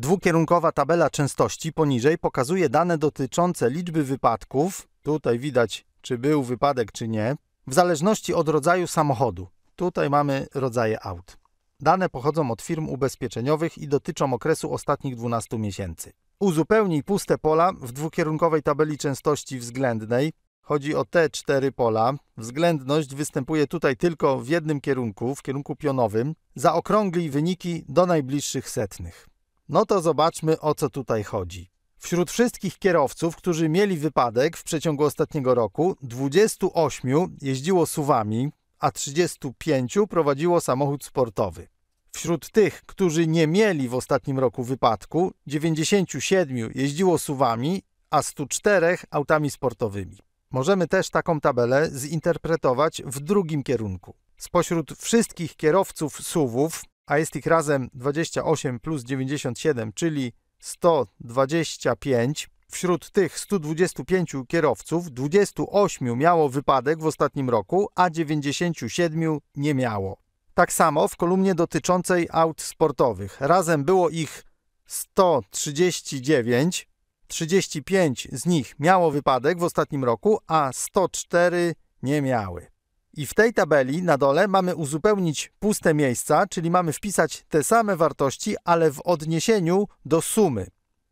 Dwukierunkowa tabela częstości poniżej pokazuje dane dotyczące liczby wypadków. Tutaj widać, czy był wypadek, czy nie, w zależności od rodzaju samochodu. Tutaj mamy rodzaje aut. Dane pochodzą od firm ubezpieczeniowych i dotyczą okresu ostatnich 12 miesięcy. Uzupełnij puste pola w dwukierunkowej tabeli częstości względnej. Chodzi o te cztery pola. Względność występuje tutaj tylko w jednym kierunku, w kierunku pionowym. Zaokrąglij wyniki do najbliższych setnych. No to zobaczmy o co tutaj chodzi. Wśród wszystkich kierowców, którzy mieli wypadek w przeciągu ostatniego roku, 28 jeździło suwami, a 35 prowadziło samochód sportowy. Wśród tych, którzy nie mieli w ostatnim roku wypadku, 97 jeździło suwami, a 104 autami sportowymi. Możemy też taką tabelę zinterpretować w drugim kierunku. Spośród wszystkich kierowców suwów a jest ich razem 28 plus 97, czyli 125. Wśród tych 125 kierowców 28 miało wypadek w ostatnim roku, a 97 nie miało. Tak samo w kolumnie dotyczącej aut sportowych. Razem było ich 139, 35 z nich miało wypadek w ostatnim roku, a 104 nie miały. I w tej tabeli na dole mamy uzupełnić puste miejsca, czyli mamy wpisać te same wartości, ale w odniesieniu do sumy.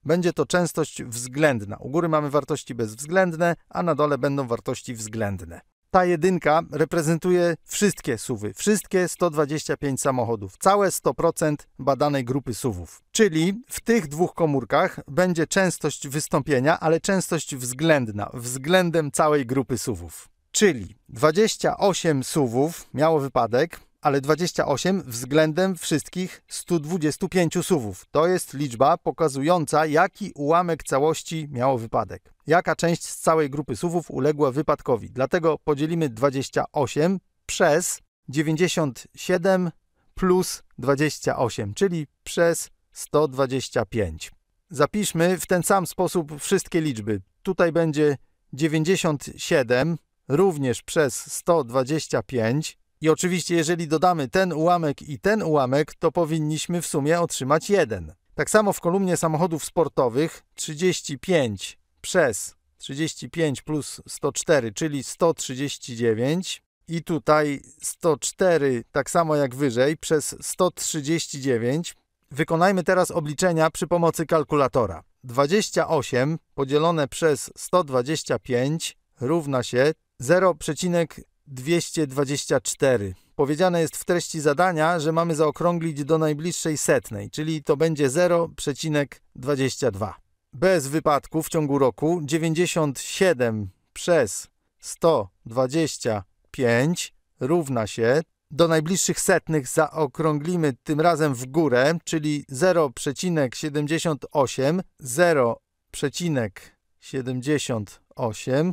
Będzie to częstość względna. U góry mamy wartości bezwzględne, a na dole będą wartości względne. Ta jedynka reprezentuje wszystkie suwy, wszystkie 125 samochodów, całe 100% badanej grupy suwów. Czyli w tych dwóch komórkach będzie częstość wystąpienia, ale częstość względna, względem całej grupy suwów. Czyli 28 suwów miało wypadek, ale 28 względem wszystkich 125 suwów. To jest liczba pokazująca, jaki ułamek całości miało wypadek. Jaka część z całej grupy suwów uległa wypadkowi. Dlatego podzielimy 28 przez 97 plus 28, czyli przez 125. Zapiszmy w ten sam sposób wszystkie liczby. Tutaj będzie 97 również przez 125. I oczywiście, jeżeli dodamy ten ułamek i ten ułamek, to powinniśmy w sumie otrzymać 1. Tak samo w kolumnie samochodów sportowych 35 przez 35 plus 104, czyli 139. I tutaj 104, tak samo jak wyżej, przez 139. Wykonajmy teraz obliczenia przy pomocy kalkulatora. 28 podzielone przez 125 równa się 0,224. Powiedziane jest w treści zadania, że mamy zaokrąglić do najbliższej setnej, czyli to będzie 0,22. Bez wypadku w ciągu roku 97 przez 125 równa się do najbliższych setnych zaokrąglimy tym razem w górę, czyli 0,78, 0,78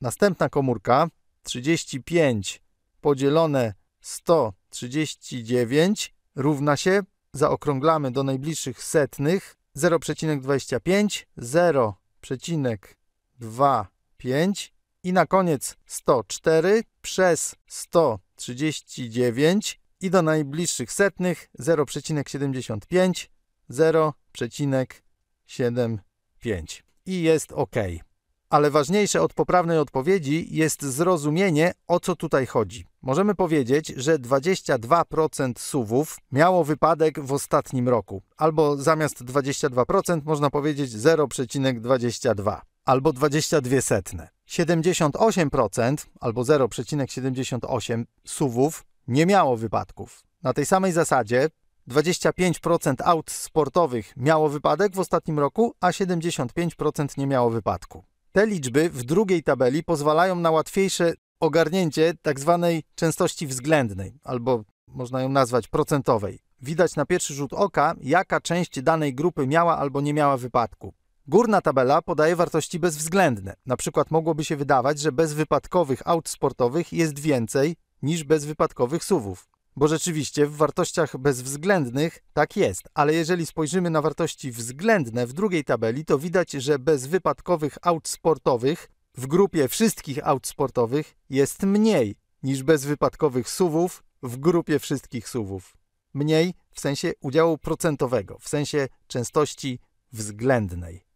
Następna komórka 35 podzielone 139 równa się, zaokrąglamy do najbliższych setnych, 0,25, 0,25 i na koniec 104 przez 139 i do najbliższych setnych 0,75, 0,75 i jest OK ale ważniejsze od poprawnej odpowiedzi jest zrozumienie, o co tutaj chodzi. Możemy powiedzieć, że 22% suwów miało wypadek w ostatnim roku, albo zamiast 22% można powiedzieć 0,22 albo 22 setne. 78% albo 0,78 suwów nie miało wypadków. Na tej samej zasadzie 25% aut sportowych miało wypadek w ostatnim roku, a 75% nie miało wypadku. Te liczby w drugiej tabeli pozwalają na łatwiejsze ogarnięcie tzw. Tak częstości względnej, albo można ją nazwać procentowej. Widać na pierwszy rzut oka, jaka część danej grupy miała albo nie miała wypadku. Górna tabela podaje wartości bezwzględne. Na przykład mogłoby się wydawać, że bezwypadkowych aut sportowych jest więcej niż bezwypadkowych suwów. Bo rzeczywiście w wartościach bezwzględnych tak jest, ale jeżeli spojrzymy na wartości względne w drugiej tabeli, to widać, że bez wypadkowych aut sportowych w grupie wszystkich aut sportowych jest mniej niż bez wypadkowych suwów w grupie wszystkich suwów. Mniej w sensie udziału procentowego, w sensie częstości względnej.